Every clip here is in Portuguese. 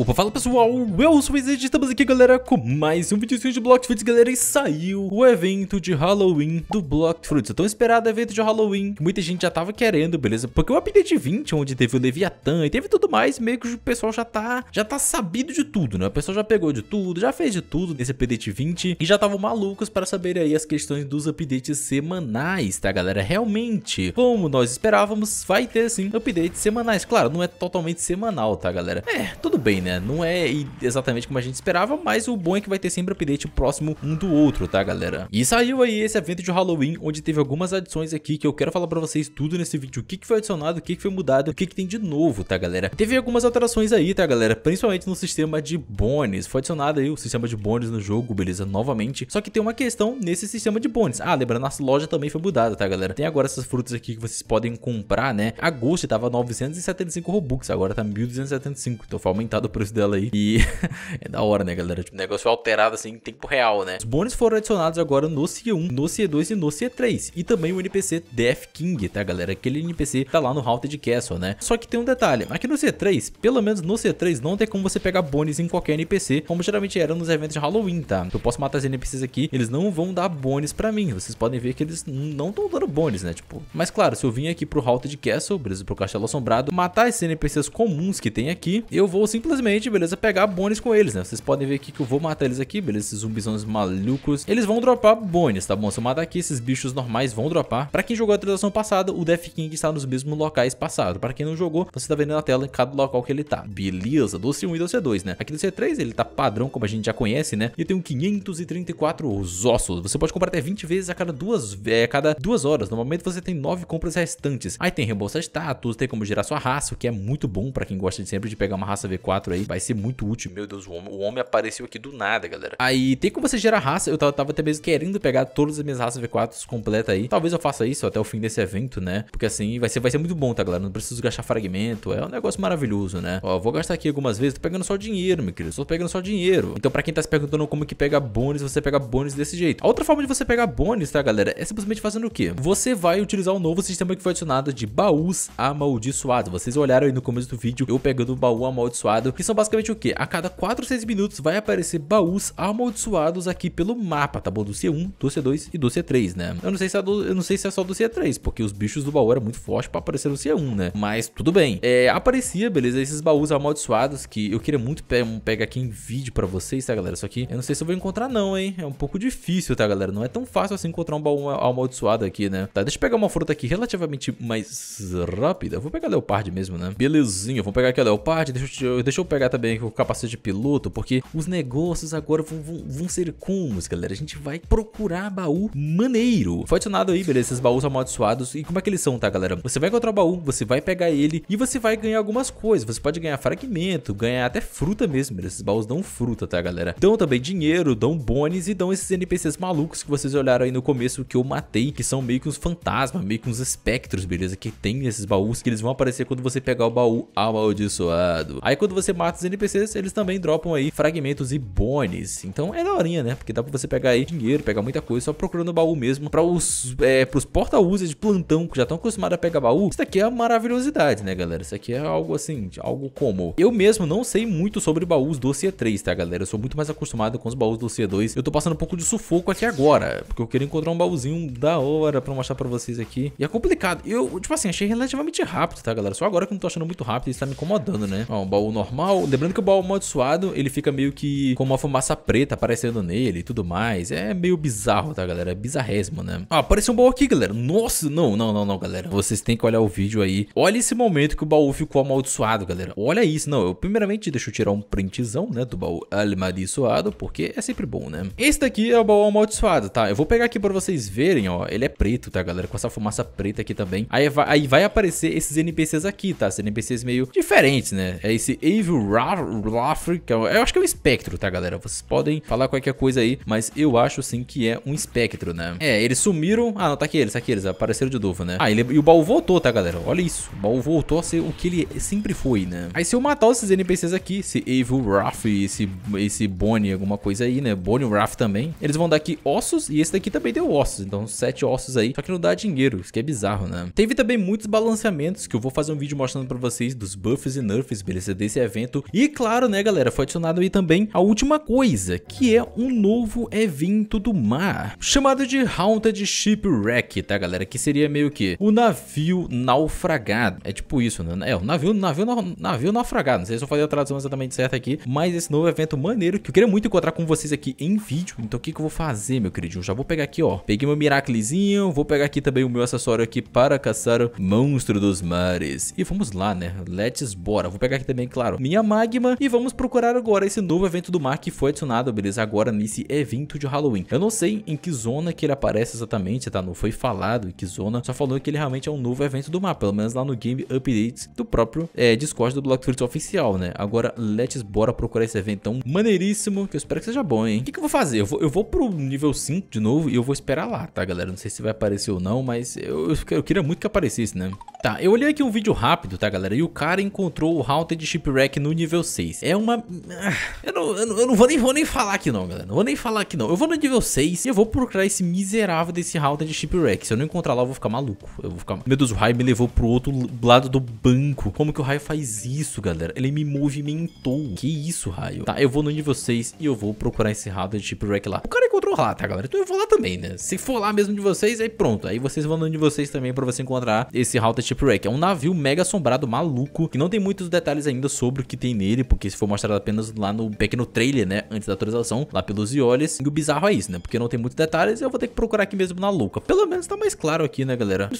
Opa, fala pessoal, eu sou o Wizard, estamos aqui galera com mais um vídeo de Blocked Fruits galera e saiu o evento de Halloween do Blocked Fruits, o tão esperado evento de Halloween que muita gente já tava querendo, beleza? Porque o update 20, onde teve o Leviathan e teve tudo mais, meio que o pessoal já tá, já tá sabido de tudo, né? O pessoal já pegou de tudo, já fez de tudo nesse update 20 e já estavam malucos para saber aí as questões dos updates semanais, tá galera? Realmente, como nós esperávamos, vai ter sim updates semanais, claro, não é totalmente semanal, tá galera? É, tudo bem, né? né? Não é exatamente como a gente esperava, mas o bom é que vai ter sempre update próximo um do outro, tá, galera? E saiu aí esse evento de Halloween, onde teve algumas adições aqui que eu quero falar pra vocês tudo nesse vídeo. O que, que foi adicionado, o que, que foi mudado, o que, que tem de novo, tá, galera? Teve algumas alterações aí, tá, galera? Principalmente no sistema de bônus. Foi adicionado aí o sistema de bônus no jogo, beleza? Novamente. Só que tem uma questão nesse sistema de bônus. Ah, lembrando, a loja também foi mudada, tá, galera? Tem agora essas frutas aqui que vocês podem comprar, né? Agosto tava 975 Robux, agora tá 1.275. Então foi aumentado o preço dela aí. E é da hora, né, galera? Tipo, negócio alterado assim em tempo real, né? Os bônus foram adicionados agora no C1, no C2 e no C3. E também o NPC Death King, tá, galera? Aquele NPC tá lá no Haunted Castle, né? Só que tem um detalhe. Aqui no C3, pelo menos no C3, não tem como você pegar bônus em qualquer NPC, como geralmente era nos eventos de Halloween, tá? Eu posso matar os NPCs aqui, eles não vão dar bônus pra mim. Vocês podem ver que eles não estão dando bônus, né? Tipo, mas claro, se eu vim aqui pro Haunted Castle, beleza, pro Castelo Assombrado, matar esses NPCs comuns que tem aqui, eu vou simplesmente simplesmente, beleza, pegar bônus com eles, né? Vocês podem ver aqui que eu vou matar eles aqui, beleza? Esses zumbizões malucos. Eles vão dropar bônus, tá bom? Se eu matar aqui, esses bichos normais vão dropar. Pra quem jogou a atualização passada, o Death King está nos mesmos locais passados. Pra quem não jogou, você tá vendo na tela em cada local que ele tá. Beleza, doce 1 e doce 2 né? Aqui do C3 ele tá padrão, como a gente já conhece, né? E tem 534 ossos. Você pode comprar até 20 vezes a cada duas, é, cada duas horas. Normalmente você tem 9 compras restantes. Aí tem de status, tem como gerar sua raça, o que é muito bom pra quem gosta de sempre de pegar uma raça V4 4 aí. Vai ser muito útil. Meu Deus, o homem, o homem apareceu aqui do nada, galera. Aí tem como você gerar raça. Eu tava, tava até mesmo querendo pegar todas as minhas raças V4 completas aí. Talvez eu faça isso até o fim desse evento, né? Porque assim vai ser, vai ser muito bom, tá, galera? Não preciso gastar fragmento. É um negócio maravilhoso, né? Ó, vou gastar aqui algumas vezes. Tô pegando só dinheiro, meu querido. Tô pegando só dinheiro. Então, pra quem tá se perguntando como que pega bônus, você pega bônus desse jeito. A outra forma de você pegar bônus, tá, galera? É simplesmente fazendo o quê? Você vai utilizar o um novo sistema que foi adicionado de baús amaldiçoados. Vocês olharam aí no começo do vídeo, eu pegando o um baú amaldiçoado que são basicamente o que? A cada 4 ou 6 minutos vai aparecer baús amaldiçoados aqui pelo mapa, tá bom? Do C1, do C2 e do C3, né? Eu não sei se é, do, eu não sei se é só do C3, porque os bichos do baú eram muito fortes pra aparecer no C1, né? Mas tudo bem. É, aparecia, beleza, esses baús amaldiçoados que eu queria muito pe pegar aqui em vídeo pra vocês, tá, galera? Só que eu não sei se eu vou encontrar não, hein? É um pouco difícil, tá, galera? Não é tão fácil assim encontrar um baú amaldiçoado aqui, né? Tá, deixa eu pegar uma fruta aqui relativamente mais rápida. Eu vou pegar leopardo mesmo, né? Belezinha, vou pegar aqui a leopardo. Deixa eu, deixa eu pegar também o capacete de piloto, porque os negócios agora vão, vão, vão ser comuns, galera. A gente vai procurar baú maneiro. Foi adicionado aí, beleza, esses baús amaldiçoados. E como é que eles são, tá, galera? Você vai encontrar o baú, você vai pegar ele e você vai ganhar algumas coisas. Você pode ganhar fragmento, ganhar até fruta mesmo, beleza? Esses baús dão fruta, tá, galera? Dão também dinheiro, dão bônus e dão esses NPCs malucos que vocês olharam aí no começo que eu matei, que são meio que uns fantasmas, meio que uns espectros, beleza? Que tem esses baús que eles vão aparecer quando você pegar o baú amaldiçoado. Aí quando você mata os NPCs, eles também dropam aí fragmentos e bones. Então é da daorinha, né? Porque dá pra você pegar aí dinheiro, pegar muita coisa, só procurando o baú mesmo. Pra os, é, pros porta-users de plantão que já estão acostumados a pegar baú, isso daqui é uma maravilhosidade, né, galera? Isso aqui é algo assim, algo como. Eu mesmo não sei muito sobre baús do C3, tá, galera? Eu sou muito mais acostumado com os baús do C2. Eu tô passando um pouco de sufoco aqui agora, porque eu queria encontrar um baúzinho da hora pra mostrar pra vocês aqui. E é complicado. Eu, tipo assim, achei relativamente rápido, tá, galera? Só agora que eu não tô achando muito rápido, isso tá me incomodando, né? Ó, um baú normal mal. Lembrando que o baú amaldiçoado, ele fica meio que com uma fumaça preta aparecendo nele e tudo mais. É meio bizarro, tá, galera? É bizarrésimo, né? Ah, apareceu um baú aqui, galera. Nossa, não, não, não, não, galera. Vocês têm que olhar o vídeo aí. Olha esse momento que o baú ficou amaldiçoado, galera. Olha isso. Não, eu primeiramente deixa eu tirar um printzão, né, do baú amaldiçoado, porque é sempre bom, né? Esse daqui é o baú amaldiçoado, tá? Eu vou pegar aqui pra vocês verem, ó. Ele é preto, tá, galera? Com essa fumaça preta aqui também. Aí vai, aí vai aparecer esses NPCs aqui, tá? Esses NPCs meio diferentes, né? É esse Evil Raffrey, que eu acho que é um espectro, tá, galera? Vocês podem falar qualquer coisa aí, mas eu acho sim que é um espectro, né? É, eles sumiram. Ah, não, tá aqui eles, tá aqui eles, apareceram de novo, né? Ah, ele... e o baú voltou, tá, galera? Olha isso. O baú voltou a ser o que ele sempre foi, né? Aí se eu matar esses NPCs aqui, esse Evil Raff e esse, esse Bonnie, alguma coisa aí, né? Bonnie Raff também. Eles vão dar aqui ossos e esse daqui também deu ossos. Então, sete ossos aí. Só que não dá dinheiro, isso que é bizarro, né? Teve também muitos balanceamentos que eu vou fazer um vídeo mostrando pra vocês dos buffs e nerfs, beleza? Desse evento certo? E claro, né, galera, foi adicionado aí também a última coisa, que é um novo evento do mar, chamado de Haunted Shipwreck, tá, galera? Que seria meio que o navio naufragado. É tipo isso, né? É, o navio, navio, navio naufragado. Não sei se eu falei a tradução exatamente certa aqui, mas esse novo evento maneiro que eu queria muito encontrar com vocês aqui em vídeo. Então o que, que eu vou fazer, meu queridinho? Já vou pegar aqui, ó. Peguei meu Miraclezinho, vou pegar aqui também o meu acessório aqui para caçar o monstro dos mares. E vamos lá, né? Let's bora. Vou pegar aqui também, claro, a magma e vamos procurar agora esse novo evento do mar que foi adicionado, beleza? Agora nesse evento de Halloween. Eu não sei em que zona que ele aparece exatamente, tá? Não foi falado em que zona, só falou que ele realmente é um novo evento do mar, pelo menos lá no game updates do próprio é, Discord do Black Fruits oficial, né? Agora, let's bora procurar esse evento tão maneiríssimo, que eu espero que seja bom, hein? O que, que eu vou fazer? Eu vou, eu vou pro nível 5 de novo e eu vou esperar lá, tá, galera? Não sei se vai aparecer ou não, mas eu, eu, eu queria muito que aparecesse, né? Tá, eu olhei aqui um vídeo rápido, tá galera? E o cara encontrou o Haunted Shipwreck no nível 6. É uma... Ah, eu não, eu não, eu não vou, nem, vou nem falar aqui não, galera. Não vou nem falar aqui não. Eu vou no nível 6 e eu vou procurar esse miserável desse Haunted Shipwreck. Se eu não encontrar lá, eu vou ficar maluco. Eu vou ficar... Meu Deus, o raio me levou pro outro lado do banco. Como que o raio faz isso, galera? Ele me movimentou. Que isso, raio? Tá, eu vou no nível 6 e eu vou procurar esse Haunted Shipwreck lá. O cara encontrou lá, tá galera? Então eu vou lá também, né? Se for lá mesmo de vocês, aí pronto. Aí vocês vão no de vocês também pra você encontrar esse Haunted Shipwreck. É um navio mega assombrado, maluco, que não tem muitos detalhes ainda sobre o que tem nele, porque isso foi mostrado apenas lá no pequeno trailer, né, antes da atualização, lá pelos Ioles. E o bizarro é isso, né, porque não tem muitos detalhes eu vou ter que procurar aqui mesmo na louca. Pelo menos tá mais claro aqui, né, galera?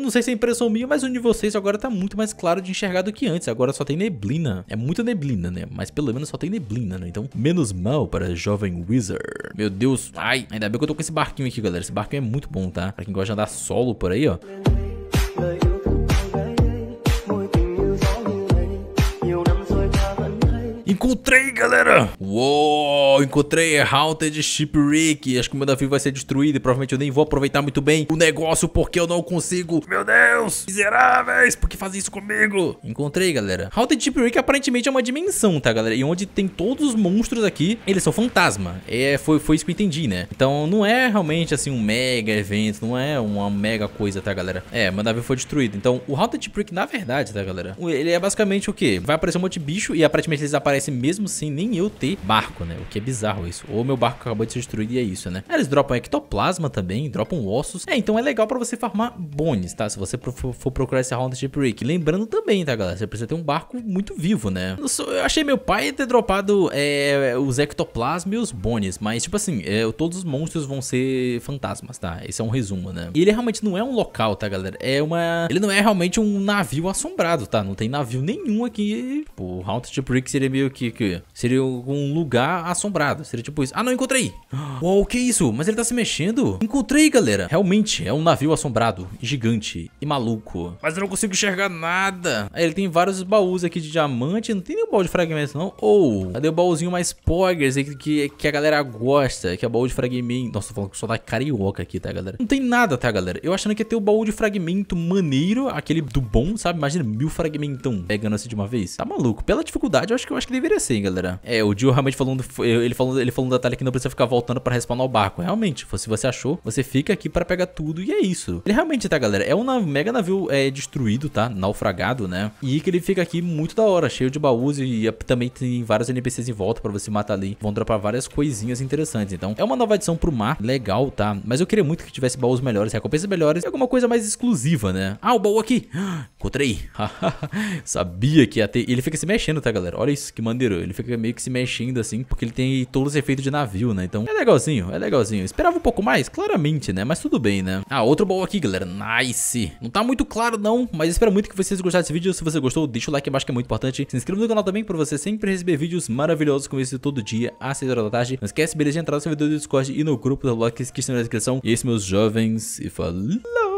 não sei se é impressão minha, mas um de vocês agora tá muito mais claro de enxergar do que antes. Agora só tem neblina. É muita neblina, né? Mas pelo menos só tem neblina, né? Então, menos mal para jovem Wizard. Meu Deus. Ai, ainda bem que eu tô com esse barquinho aqui, galera. Esse barquinho é muito bom, tá? Pra quem gosta de andar solo por aí, ó. Encontrei, galera! Uou, encontrei Halted é Haunted Shipwreck. Acho que o meu navio vai ser destruído e provavelmente eu nem vou aproveitar muito bem o negócio porque eu não consigo. Meu Deus, miseráveis, por que fazer isso comigo? Encontrei, galera. Haunted Shipwreck aparentemente é uma dimensão, tá, galera? E onde tem todos os monstros aqui, eles são fantasma. É, foi, foi isso que eu entendi, né? Então não é realmente assim um mega evento, não é uma mega coisa, tá, galera? É, meu navio foi destruído. Então o Haunted Shipwreck, na verdade, tá, galera? Ele é basicamente o quê? Vai aparecer um monte de bicho e aparentemente eles aparecem parece mesmo sem assim nem eu ter barco, né? O que é bizarro isso. Ou meu barco acabou de ser destruído e é isso, né? Eles dropam ectoplasma também, dropam ossos. É, então é legal pra você farmar bones, tá? Se você for, procurar esse Haunted Brick. Lembrando também, tá, galera? Você precisa ter um barco muito vivo, né? Eu achei meu pai ter dropado é, os ectoplasma e os bones, mas tipo assim, é, todos os monstros vão ser fantasmas, tá? Esse é um resumo, né? E ele realmente não é um local, tá, galera? É uma... Ele não é realmente um navio assombrado, tá? Não tem navio nenhum aqui. Pô, o Haunted Brick seria meio que que seria um lugar assombrado. Seria tipo isso. Ah, não, encontrei. Uou, o que é isso? Mas ele tá se mexendo? Encontrei, galera. Realmente, é um navio assombrado, gigante e maluco. Mas eu não consigo enxergar nada. Aí é, ele tem vários baús aqui de diamante. Não tem nenhum baú de fragmentos, não. Ou, oh, cadê o baúzinho mais poggers que, que, que, a galera gosta? Que é o baú de fragmento. Nossa, tô falando que só da carioca aqui, tá, galera? Não tem nada, tá, galera? Eu achando que ia ter o baú de fragmento maneiro, aquele do bom, sabe? Imagina mil fragmentão pegando assim de uma vez. Tá maluco. Pela dificuldade, eu acho que eu acho que deveria assim galera. É, o Jill realmente falando, ele falou ele falou um detalhe que não precisa ficar voltando para respawnar o barco. Realmente, se você achou, você fica aqui para pegar tudo e é isso. Ele realmente, tá, galera, é um mega navio é, destruído, tá? Naufragado, né? E que ele fica aqui muito da hora, cheio de baús e, e também tem vários NPCs em volta para você matar ali. Vão dropar várias coisinhas interessantes. Então, é uma nova adição pro mar, legal, tá? Mas eu queria muito que tivesse baús melhores, recompensas melhores e alguma coisa mais exclusiva, né? Ah, o baú aqui! Encontrei! Sabia que ia ter... ele fica se mexendo, tá, galera? Olha isso, que mano ele fica meio que se mexendo assim, porque ele tem todos os efeitos de navio, né? Então é legalzinho, é legalzinho. Esperava um pouco mais, claramente, né? Mas tudo bem, né? Ah, outro baú aqui, galera. Nice! Não tá muito claro não, mas espero muito que vocês gostaram desse vídeo. Se você gostou, deixa o like embaixo que é muito importante. Se inscreva no canal também para você sempre receber vídeos maravilhosos como esse todo dia, às 6 horas da tarde. Não esquece, beleza, de entrar no servidor do Discord e no grupo da Locks que estão na descrição. E esses é meus jovens, e falou!